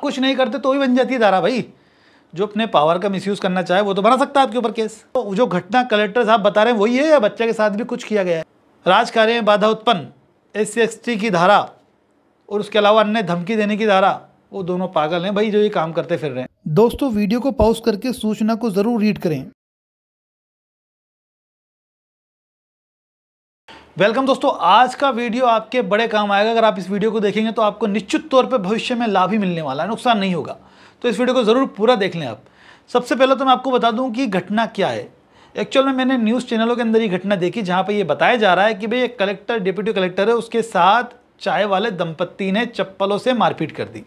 कुछ नहीं करते तो भी बन जाती है धारा भाई जो अपने पावर का मिसयूज करना चाहे वो तो बना सकता है आपके ऊपर केस तो जो घटना कलेक्टर साहब बता रहे हैं वही है या बच्चे के साथ भी कुछ किया गया है राज कार्य में बाधा उत्पन्न एस सी की धारा और उसके अलावा अन्य धमकी देने की धारा वो दोनों पागल हैं भाई जो ये काम करते फिर रहे हैं दोस्तों वीडियो को पॉज करके सूचना को ज़रूर रीड करें वेलकम दोस्तों आज का वीडियो आपके बड़े काम आएगा अगर आप इस वीडियो को देखेंगे तो आपको निश्चित तौर पर भविष्य में लाभ ही मिलने वाला है नुकसान नहीं होगा तो इस वीडियो को ज़रूर पूरा देख लें आप सबसे पहले तो मैं आपको बता दूं कि घटना क्या है एक्चुअल में मैंने न्यूज़ चैनलों के अंदर ये घटना देखी जहाँ पर यह बताया जा रहा है कि भाई एक कलेक्टर डिप्यूटी कलेक्टर है उसके साथ चाय वाले दंपत्ति ने चप्पलों से मारपीट कर दी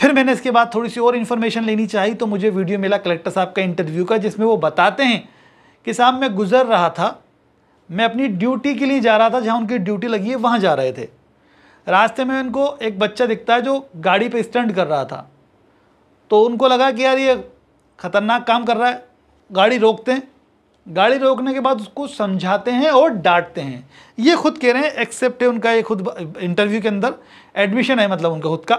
फिर मैंने इसके बाद थोड़ी सी और इन्फॉर्मेशन लेनी चाहिए तो मुझे वीडियो मिला कलेक्टर साहब का इंटरव्यू का जिसमें वो बताते हैं कि साहब मैं गुजर रहा था मैं अपनी ड्यूटी के लिए जा रहा था जहाँ उनकी ड्यूटी लगी है वहाँ जा रहे थे रास्ते में उनको एक बच्चा दिखता है जो गाड़ी पर स्टंट कर रहा था तो उनको लगा कि यार ये ख़तरनाक काम कर रहा है गाड़ी रोकते हैं गाड़ी रोकने के बाद उसको समझाते हैं और डांटते हैं ये खुद कह रहे हैं एक्सेप्ट है उनका ये खुद इंटरव्यू के अंदर एडमिशन है मतलब उनका खुद का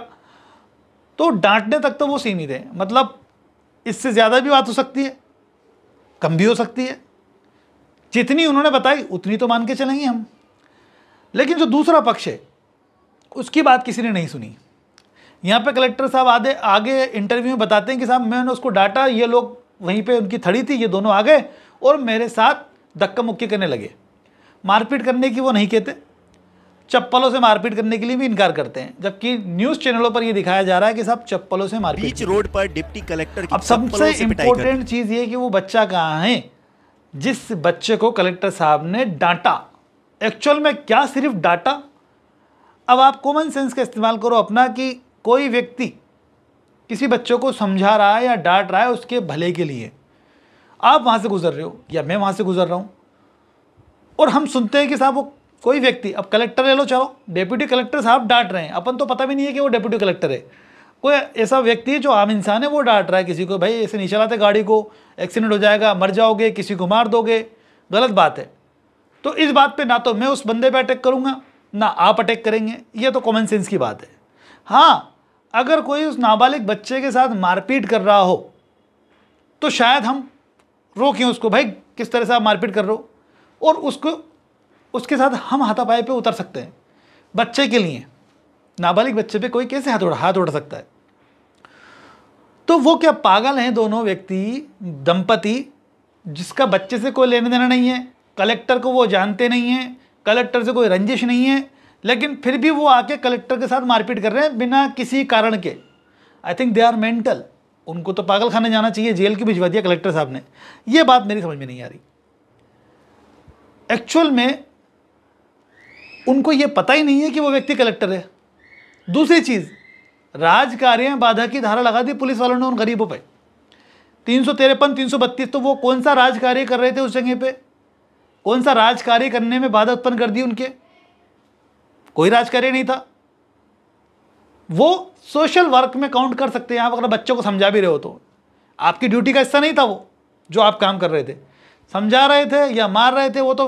तो डांटने तक तो वो सीमित है मतलब इससे ज़्यादा भी बात हो सकती है कम भी हो सकती है जितनी उन्होंने बताई उतनी तो मान के चलेंगे हम लेकिन जो दूसरा पक्ष है उसकी बात किसी ने नहीं सुनी यहाँ पे कलेक्टर साहब आधे आगे इंटरव्यू में बताते हैं कि साहब मैंने उसको डाटा ये लोग वहीं पे उनकी थड़ी थी ये दोनों आ गए और मेरे साथ धक्का मुक्की करने लगे मारपीट करने की वो नहीं कहते चप्पलों से मारपीट करने के लिए भी इनकार करते हैं जबकि न्यूज चैनलों पर ये दिखाया जा रहा है कि साहब चप्पलों से मारपीट बीच रोड पर डिप्टी कलेक्टर अब सबसे इम्पोर्टेंट चीज ये कि वो बच्चा कहाँ है जिस बच्चे को कलेक्टर साहब ने डांटा एक्चुअल में क्या सिर्फ डाटा अब आप कॉमन सेंस का इस्तेमाल करो अपना कि कोई व्यक्ति किसी बच्चों को समझा रहा है या डांट रहा है उसके भले के लिए आप वहाँ से गुजर रहे हो या मैं वहाँ से गुजर रहा हूँ और हम सुनते हैं कि साहब वो कोई व्यक्ति अब कलेक्टर ले लो चलो डेप्यूटी कलेक्टर साहब डांट रहे हैं अपन तो पता भी नहीं है कि वो डेप्यूटी कलेक्टर है कोई ऐसा व्यक्ति जो आम इंसान है वो डांट रहा है किसी को भाई ऐसे नहीं चलाते गाड़ी को एक्सीडेंट हो जाएगा मर जाओगे किसी को मार दोगे गलत बात है तो इस बात पे ना तो मैं उस बंदे पे अटैक करूँगा ना आप अटैक करेंगे ये तो कॉमन सेंस की बात है हाँ अगर कोई उस नाबालिग बच्चे के साथ मारपीट कर रहा हो तो शायद हम रोकें उसको भाई किस तरह से आप मारपीट कर रहे हो और उसको उसके साथ हम हाथापाई पर उतर सकते हैं बच्चे के लिए नाबालिग बच्चे पे कोई कैसे हाथ उड़ा हाथ उड़ा सकता है तो वो क्या पागल हैं दोनों व्यक्ति दंपति जिसका बच्चे से कोई लेने देना नहीं है कलेक्टर को वो जानते नहीं हैं कलेक्टर से कोई रंजिश नहीं है लेकिन फिर भी वो आके कलेक्टर के साथ मारपीट कर रहे हैं बिना किसी कारण के I think they are mental उनको तो पागल खाने जाना चाहिए जेल की भिजवा दिया कलेक्टर साहब ने ये बात मेरी समझ में नहीं आ रही एक्चुअल में उनको ये पता ही नहीं है कि वो व्यक्ति कलेक्टर है दूसरी चीज राज कार्य में बाधा की धारा लगा दी पुलिस वालों ने उन गरीबों पे तीन सौ तिरपन तीन सौ बत्तीस तो वो कौन सा राज कार्य कर रहे थे उस जगह पे कौन सा राज कार्य करने में बाधा उत्पन्न कर दी उनके कोई राज कार्य नहीं था वो सोशल वर्क में काउंट कर सकते हैं आप अगर बच्चों को समझा भी रहे हो तो आपकी ड्यूटी का हिस्सा नहीं था वो जो आप काम कर रहे थे समझा रहे थे या मार रहे थे वो तो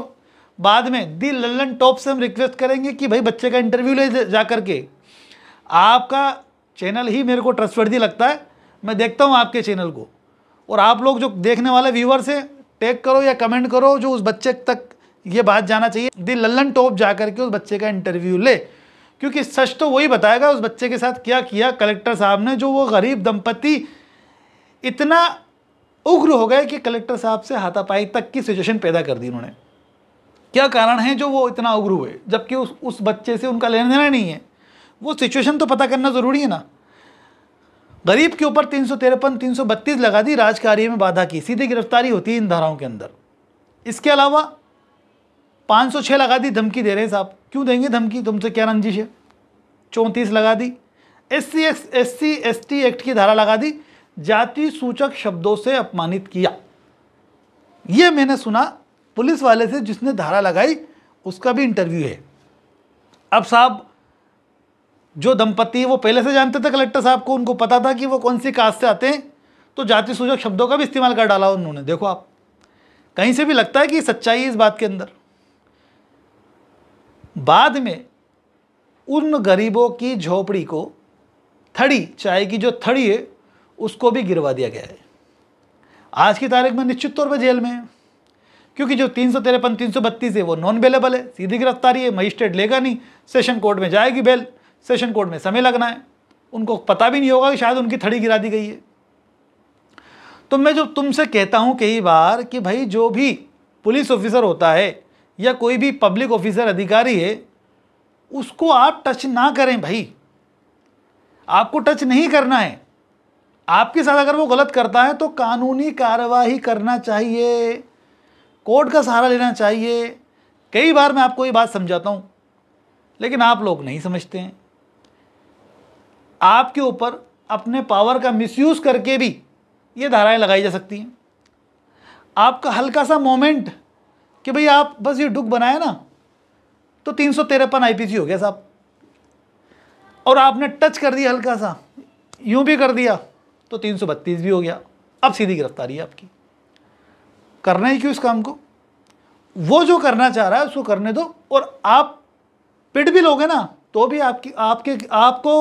बाद में दी लल्लन टॉप से हम रिक्वेस्ट करेंगे कि भाई बच्चे का इंटरव्यू ले जा करके आपका चैनल ही मेरे को ट्रस्टवर्दी लगता है मैं देखता हूँ आपके चैनल को और आप लोग जो देखने वाले व्यूवर्स हैं टैग करो या कमेंट करो जो उस बच्चे तक ये बात जाना चाहिए दी लल्लन टॉप जा करके उस बच्चे का इंटरव्यू ले क्योंकि सच तो वही बताएगा उस बच्चे के साथ क्या किया कलेक्टर साहब ने जो वो गरीब दंपति इतना उग्र हो गए कि कलेक्टर साहब से हाथापाई तक की सिचुएशन पैदा कर दी उन्होंने क्या कारण है जो वो इतना उग्र हुए जबकि उस उस बच्चे से उनका लेना देना नहीं है वो सिचुएशन तो पता करना ज़रूरी है ना गरीब के ऊपर तीन सौ तिरपन तीन सौ बत्तीस लगा दी राज कार्य में बाधा की सीधी गिरफ्तारी होती है इन धाराओं के अंदर इसके अलावा पाँच सौ छः लगा दी धमकी दे रहे साहब क्यों देंगे धमकी तुमसे क्या रंजिश है चौंतीस लगा दी S C S S C S T act की धारा लगा दी जाति सूचक शब्दों से अपमानित किया ये मैंने सुना पुलिस वाले से जिसने धारा लगाई उसका भी इंटरव्यू है अब साहब जो दंपति वो पहले से जानते थे कलेक्टर साहब को उनको पता था कि वो कौन सी कास्ट से आते हैं तो जाति सूचक शब्दों का भी इस्तेमाल कर डाला उन्होंने देखो आप कहीं से भी लगता है कि सच्चाई इस बात के अंदर बाद में उन गरीबों की झोपड़ी को थड़ी चाय की जो थड़ी है उसको भी गिरवा दिया गया है आज की तारीख में निश्चित तौर पर जेल में है क्योंकि जो तीन सौ तिरपन तीन सौ बत्तीस है वो नॉन बेलेबल है सीधी गिरफ्तारी है मजिस्ट्रेट लेगा नहीं सेशन कोर्ट में जाएगी बेल सेशन कोर्ट में समय लगना है उनको पता भी नहीं होगा कि शायद उनकी थड़ी गिरा दी गई है तो मैं जो तुमसे कहता हूँ कई बार कि भाई जो भी पुलिस ऑफिसर होता है या कोई भी पब्लिक ऑफिसर अधिकारी है उसको आप टच ना करें भाई आपको टच नहीं करना है आपके साथ अगर वो गलत करता है तो कानूनी कार्यवाही करना चाहिए कोर्ट का सहारा लेना चाहिए कई बार मैं आपको ये बात समझाता हूँ लेकिन आप लोग नहीं समझते हैं आपके ऊपर अपने पावर का मिसयूज करके भी ये धाराएं लगाई जा सकती हैं आपका हल्का सा मोमेंट कि भाई आप बस ये डुक बनाए ना तो तीन सौ तिरपन आई हो गया साहब और आपने टच कर दिया हल्का सा यूं भी कर दिया तो तीन सौ बत्तीस भी हो गया अब सीधी गिरफ्तारी है आपकी करना ही क्यों इस काम को वो जो करना चाह रहा है उसको करने दो और आप पिट भी लोगे ना तो भी आपकी आपके आपको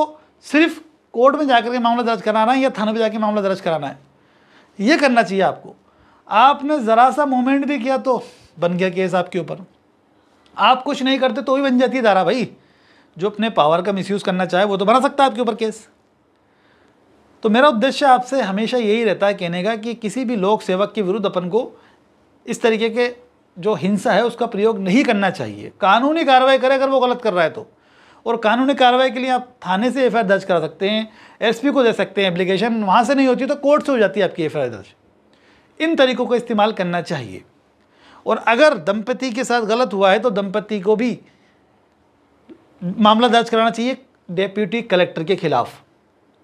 सिर्फ कोर्ट में जाकर के मामला दर्ज कराना है या थाने में जाकर मामला दर्ज कराना है ये करना चाहिए आपको आपने ज़रा सा मूवमेंट भी किया तो बन गया केस आपके ऊपर आप कुछ नहीं करते तो भी बन जाती है धारा भाई जो अपने पावर का मिसयूज़ करना चाहे वो तो बना सकता है आपके ऊपर केस तो मेरा उद्देश्य आपसे हमेशा यही रहता है कहने का कि किसी भी लोक सेवक के विरुद्ध अपन को इस तरीके के जो हिंसा है उसका प्रयोग नहीं करना चाहिए कानूनी कार्रवाई करे अगर वो गलत कर रहा है तो और कानूनी कार्रवाई के लिए आप थाने से एफ दर्ज करा सकते हैं एसपी को दे सकते हैं एप्लीकेशन वहाँ से नहीं होती तो कोर्ट से हो जाती है आपकी एफ दर्ज इन तरीकों का इस्तेमाल करना चाहिए और अगर दंपति के साथ गलत हुआ है तो दंपति को भी मामला दर्ज कराना चाहिए डेप्यूटी कलेक्टर के खिलाफ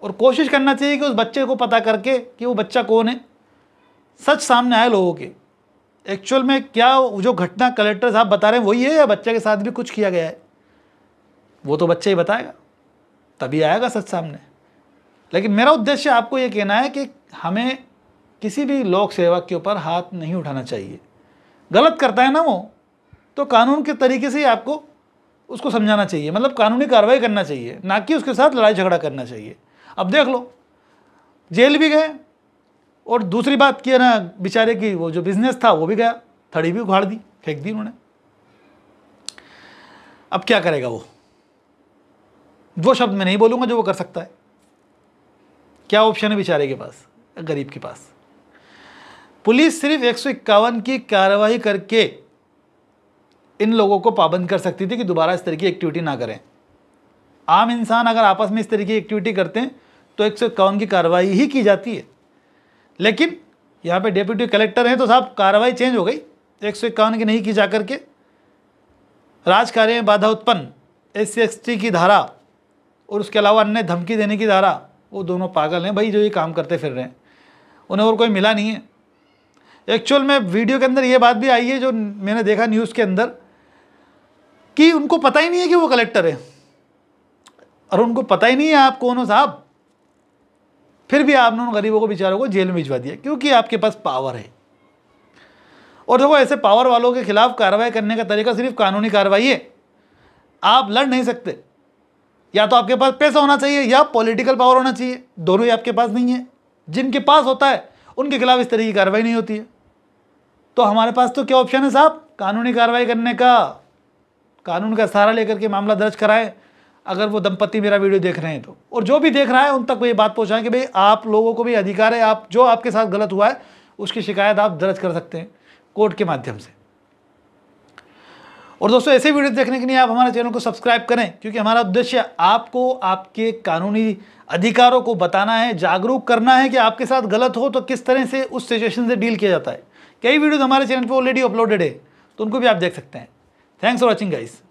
और कोशिश करना चाहिए कि उस बच्चे को पता करके कि वो बच्चा कौन है सच सामने आए लोगों के एक्चुअल में क्या जो घटना कलेक्टर साहब बता रहे हैं वही है या बच्चे के साथ भी कुछ किया गया है वो तो बच्चा ही बताएगा तभी आएगा सच सामने लेकिन मेरा उद्देश्य आपको ये कहना है कि हमें किसी भी लोक सेवक के ऊपर हाथ नहीं उठाना चाहिए गलत करता है ना वो तो कानून के तरीके से ही आपको उसको समझाना चाहिए मतलब कानूनी कार्रवाई करना चाहिए ना कि उसके साथ लड़ाई झगड़ा करना चाहिए अब देख लो जेल भी गए और दूसरी बात की है ना बेचारे की वो जो बिजनेस था वो भी गया थड़ी भी उखाड़ दी फेंक दी उन्होंने अब क्या करेगा वो वो शब्द मैं नहीं बोलूँगा जो वो कर सकता है क्या ऑप्शन है बेचारे के पास गरीब के पास पुलिस सिर्फ एक की कार्रवाई करके इन लोगों को पाबंद कर सकती थी कि दोबारा इस तरह की एक्टिविटी ना करें आम इंसान अगर आपस में इस तरह की एक्टिविटी करते हैं तो एक सौ इक्यावन की कार्रवाई ही की जाती है लेकिन यहाँ पे डिप्यूटी कलेक्टर हैं तो साहब कार्रवाई चेंज हो गई एक सौ इक्यावन की नहीं की जा करके राज कार्य में बाधा उत्पन्न एस सी की धारा और उसके अलावा अन्य धमकी देने की धारा वो दोनों पागल हैं भाई जो ये काम करते फिर रहे हैं उन्हें और कोई मिला नहीं है एक्चुअल में वीडियो के अंदर ये बात भी आई है जो मैंने देखा न्यूज़ के अंदर कि उनको पता ही नहीं है कि वो कलेक्टर है और उनको पता ही नहीं है आप कौन हो साहब फिर भी आपने उन गरीबों को बेचारों को जेल में भिजवा दिया क्योंकि आपके पास पावर है और देखो ऐसे पावर वालों के खिलाफ कार्रवाई करने का तरीका सिर्फ कानूनी कार्रवाई है आप लड़ नहीं सकते या तो आपके पास पैसा होना चाहिए या पॉलिटिकल पावर होना चाहिए दोनों ही आपके पास नहीं है जिनके पास होता है उनके खिलाफ इस तरह की कार्रवाई नहीं होती है तो हमारे पास तो क्या ऑप्शन है साहब कानूनी कार्रवाई करने का कानून का सहारा लेकर के मामला दर्ज कराएं अगर वो दंपति मेरा वीडियो देख रहे हैं तो और जो भी देख रहा है उन तक ये बात पहुँचाएं कि भाई आप लोगों को भी अधिकार है आप जो आपके साथ गलत हुआ है उसकी शिकायत आप दर्ज कर सकते हैं कोर्ट के माध्यम से और दोस्तों ऐसे वीडियो देखने के लिए आप हमारे चैनल को सब्सक्राइब करें क्योंकि हमारा उद्देश्य आपको आपके कानूनी अधिकारों को बताना है जागरूक करना है कि आपके साथ गलत हो तो किस तरह से उस सिचुएशन से डील किया जाता है कई वीडियोज़ हमारे चैनल पर ऑलरेडी अपलोडेड है तो उनको भी आप देख सकते हैं थैंक्स फॉर वॉचिंग गाइस